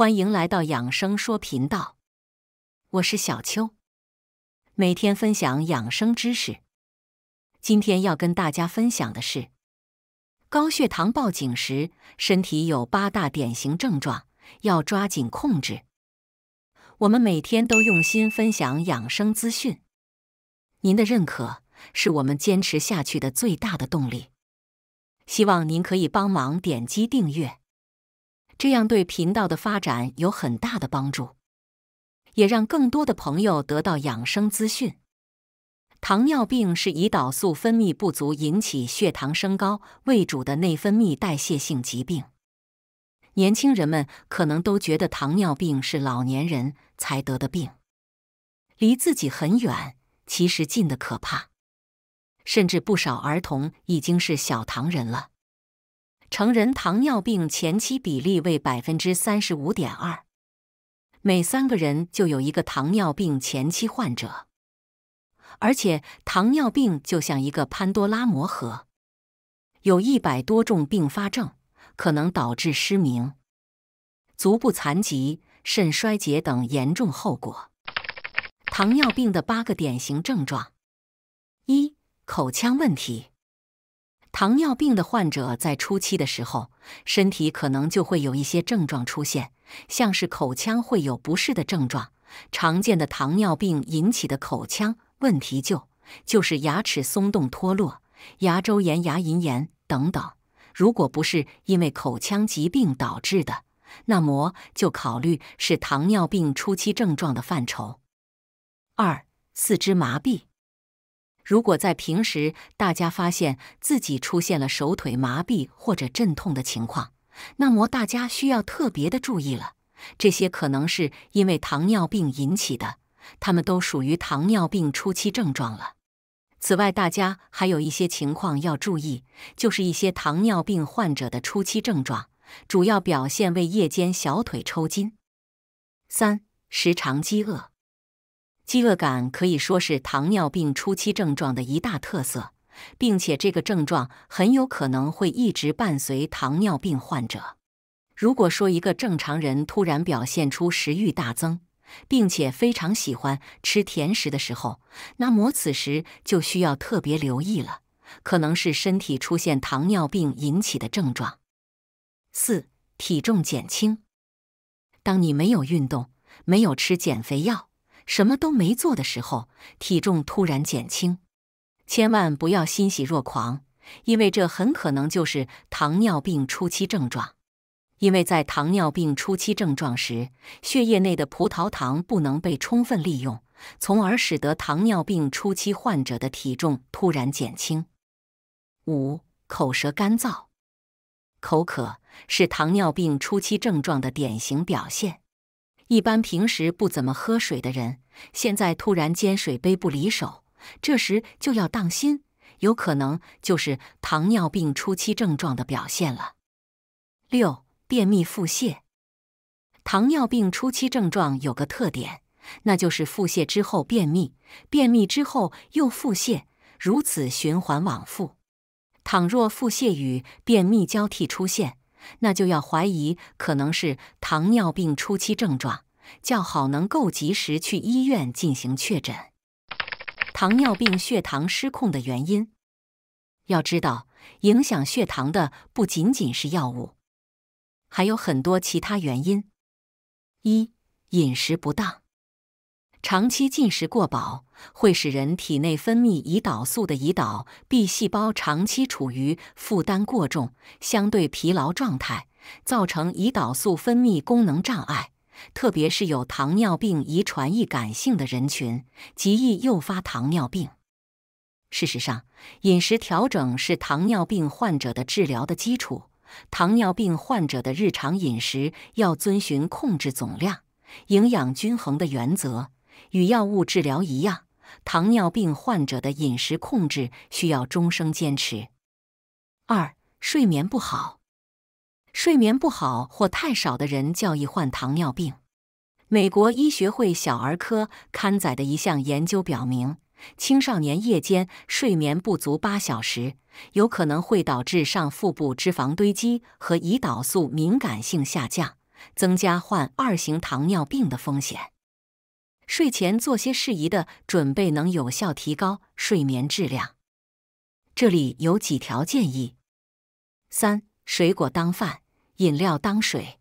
欢迎来到养生说频道，我是小秋，每天分享养生知识。今天要跟大家分享的是，高血糖报警时，身体有八大典型症状，要抓紧控制。我们每天都用心分享养生资讯，您的认可是我们坚持下去的最大的动力。希望您可以帮忙点击订阅。这样对频道的发展有很大的帮助，也让更多的朋友得到养生资讯。糖尿病是胰岛素分泌不足引起血糖升高为主的内分泌代谢性疾病。年轻人们可能都觉得糖尿病是老年人才得的病，离自己很远，其实近的可怕。甚至不少儿童已经是小糖人了。成人糖尿病前期比例为百分之三十五点二，每三个人就有一个糖尿病前期患者。而且糖尿病就像一个潘多拉魔盒，有一百多种并发症，可能导致失明、足部残疾、肾衰竭等严重后果。糖尿病的八个典型症状：一口腔问题。糖尿病的患者在初期的时候，身体可能就会有一些症状出现，像是口腔会有不适的症状。常见的糖尿病引起的口腔问题就就是牙齿松动、脱落、牙周炎、牙龈炎等等。如果不是因为口腔疾病导致的，那么就考虑是糖尿病初期症状的范畴。二、四肢麻痹。如果在平时大家发现自己出现了手腿麻痹或者阵痛的情况，那么大家需要特别的注意了，这些可能是因为糖尿病引起的，他们都属于糖尿病初期症状了。此外，大家还有一些情况要注意，就是一些糖尿病患者的初期症状，主要表现为夜间小腿抽筋。三、时常饥饿。饥饿感可以说是糖尿病初期症状的一大特色，并且这个症状很有可能会一直伴随糖尿病患者。如果说一个正常人突然表现出食欲大增，并且非常喜欢吃甜食的时候，那么此时就需要特别留意了，可能是身体出现糖尿病引起的症状。四、体重减轻。当你没有运动，没有吃减肥药。什么都没做的时候，体重突然减轻，千万不要欣喜若狂，因为这很可能就是糖尿病初期症状。因为在糖尿病初期症状时，血液内的葡萄糖不能被充分利用，从而使得糖尿病初期患者的体重突然减轻。五、口舌干燥、口渴是糖尿病初期症状的典型表现。一般平时不怎么喝水的人，现在突然间水杯不离手，这时就要当心，有可能就是糖尿病初期症状的表现了。六、便秘腹泻，糖尿病初期症状有个特点，那就是腹泻之后便秘，便秘之后又腹泻，如此循环往复。倘若腹泻与便秘交替出现。那就要怀疑可能是糖尿病初期症状，较好能够及时去医院进行确诊。糖尿病血糖失控的原因，要知道影响血糖的不仅仅是药物，还有很多其他原因。一、饮食不当。长期进食过饱，会使人体内分泌胰岛素的胰岛 B 细胞长期处于负担过重、相对疲劳状态，造成胰岛素分泌功能障碍。特别是有糖尿病遗传易感性的人群，极易诱发糖尿病。事实上，饮食调整是糖尿病患者的治疗的基础。糖尿病患者的日常饮食要遵循控制总量、营养均衡的原则。与药物治疗一样，糖尿病患者的饮食控制需要终生坚持。二、睡眠不好，睡眠不好或太少的人较易患糖尿病。美国医学会《小儿科》刊载的一项研究表明，青少年夜间睡眠不足八小时，有可能会导致上腹部脂肪堆积和胰岛素敏感性下降，增加患二型糖尿病的风险。睡前做些适宜的准备，能有效提高睡眠质量。这里有几条建议：三、水果当饭，饮料当水。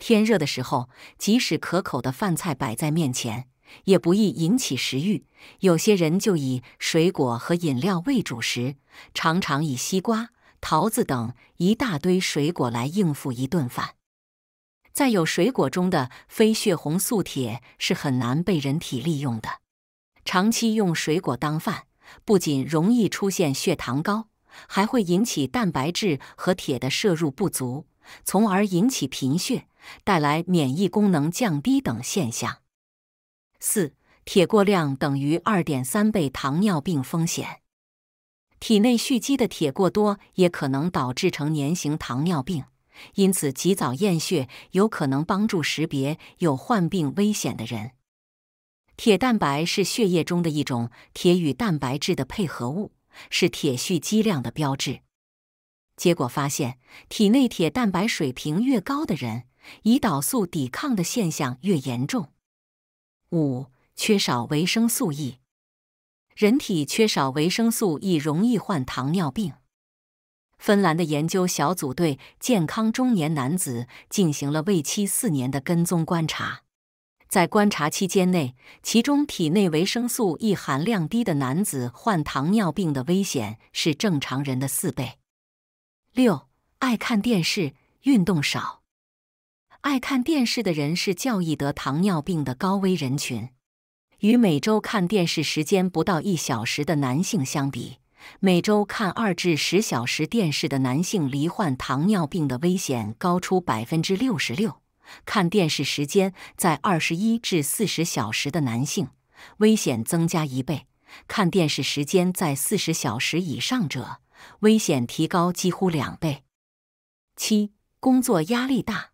天热的时候，即使可口的饭菜摆在面前，也不易引起食欲。有些人就以水果和饮料为主食，常常以西瓜、桃子等一大堆水果来应付一顿饭。再有，水果中的非血红素铁是很难被人体利用的。长期用水果当饭，不仅容易出现血糖高，还会引起蛋白质和铁的摄入不足，从而引起贫血，带来免疫功能降低等现象。四，铁过量等于二点三倍糖尿病风险。体内蓄积的铁过多，也可能导致成年型糖尿病。因此，及早验血有可能帮助识别有患病危险的人。铁蛋白是血液中的一种铁与蛋白质的配合物，是铁蓄积量的标志。结果发现，体内铁蛋白水平越高的人，胰岛素抵抗的现象越严重。五、缺少维生素 E，人体缺少维生素 E 容易患糖尿病。芬兰的研究小组对健康中年男子进行了为期四年的跟踪观察，在观察期间内，其中体内维生素 E 含量低的男子患糖尿病的危险是正常人的四倍。六，爱看电视、运动少，爱看电视的人是较易得糖尿病的高危人群。与每周看电视时间不到一小时的男性相比。每周看二至十小时电视的男性，罹患糖尿病的危险高出百分之六十六。看电视时间在二十一至四十小时的男性，危险增加一倍。看电视时间在四十小时以上者，危险提高几乎两倍。七，工作压力大。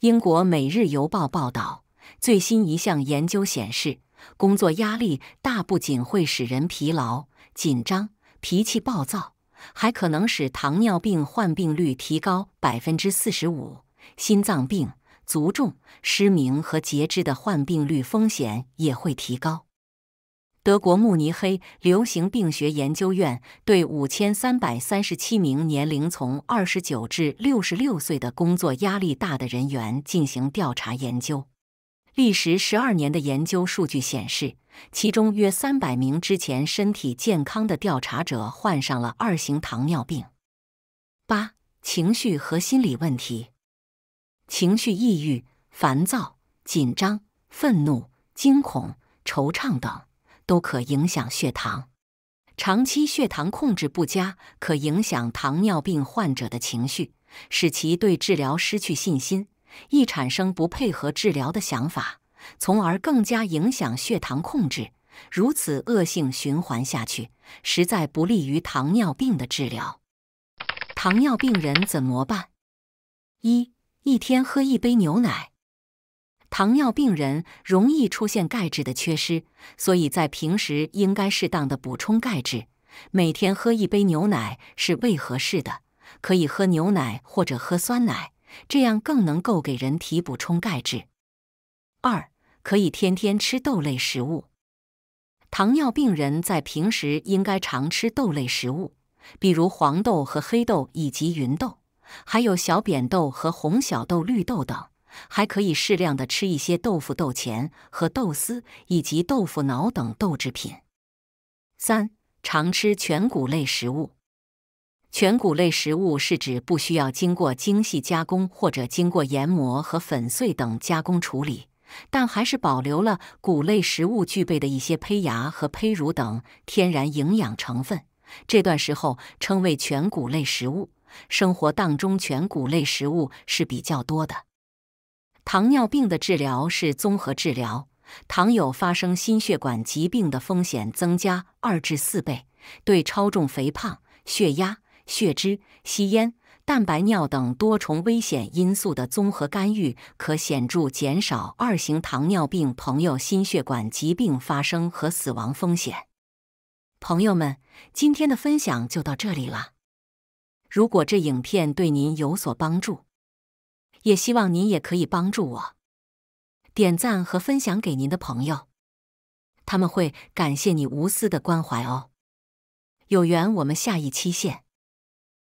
英国《每日邮报》报道，最新一项研究显示，工作压力大不仅会使人疲劳。紧张、脾气暴躁，还可能使糖尿病患病率提高百分之四十五，心脏病、足重、失明和截肢的患病率风险也会提高。德国慕尼黑流行病学研究院对五千三百三十七名年龄从二十九至六十六岁的工作压力大的人员进行调查研究。历时十二年的研究数据显示，其中约三百名之前身体健康的调查者患上了二型糖尿病。八、情绪和心理问题，情绪抑郁、烦躁、紧张、愤怒、惊恐、惆怅等，都可影响血糖。长期血糖控制不佳，可影响糖尿病患者的情绪，使其对治疗失去信心。易产生不配合治疗的想法，从而更加影响血糖控制，如此恶性循环下去，实在不利于糖尿病的治疗。糖尿病人怎么办？一一天喝一杯牛奶。糖尿病人容易出现钙质的缺失，所以在平时应该适当的补充钙质，每天喝一杯牛奶是未合适的，可以喝牛奶或者喝酸奶。这样更能够给人体补充钙质。二，可以天天吃豆类食物。糖尿病人在平时应该常吃豆类食物，比如黄豆和黑豆以及芸豆，还有小扁豆和红小豆、绿豆等，还可以适量的吃一些豆腐、豆前和豆丝以及豆腐脑等豆制品。三，常吃全谷类食物。全谷类食物是指不需要经过精细加工或者经过研磨和粉碎等加工处理，但还是保留了谷类食物具备的一些胚芽和胚乳等天然营养成分。这段时候称为全谷类食物。生活当中全谷类食物是比较多的。糖尿病的治疗是综合治疗，糖友发生心血管疾病的风险增加二至四倍，对超重、肥胖、血压。血脂、吸烟、蛋白尿等多重危险因素的综合干预，可显著减少二型糖尿病朋友心血管疾病发生和死亡风险。朋友们，今天的分享就到这里了。如果这影片对您有所帮助，也希望您也可以帮助我，点赞和分享给您的朋友，他们会感谢你无私的关怀哦。有缘，我们下一期见。